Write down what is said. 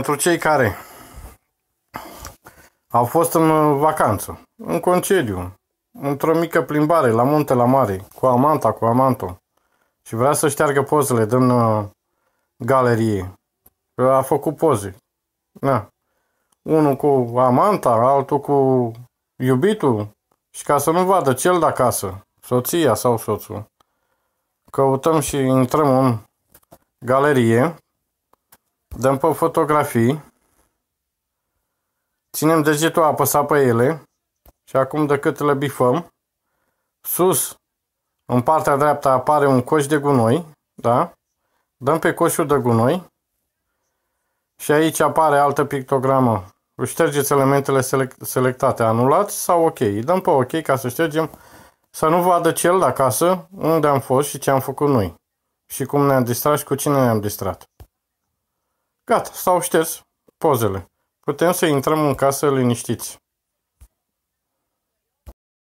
Pentru cei care au fost în uh, vacanță, în concediu, într-o mică plimbare la munte, la mare, cu amanta, cu amantul și vrea să șteargă pozele din uh, galerie, a făcut poze. Na. Unul cu amanta, altul cu iubitul și ca să nu vadă cel de acasă, soția sau soțul, căutăm și intrăm în galerie Dăm pe fotografii. Ținem degetul apăsat pe ele. Și acum decât le bifăm, sus, în partea dreaptă, apare un coș de gunoi. Da? Dăm pe coșul de gunoi. Și aici apare altă pictogramă. Ștergeți elementele selectate. Anulați sau OK? Îi dăm pe OK ca să ștergem să nu vadă cel de acasă unde am fost și ce am făcut noi. Și cum ne-am distrat și cu cine ne-am distrat. Gata, s-au șters pozele. Putem să intrăm în casă liniștiți.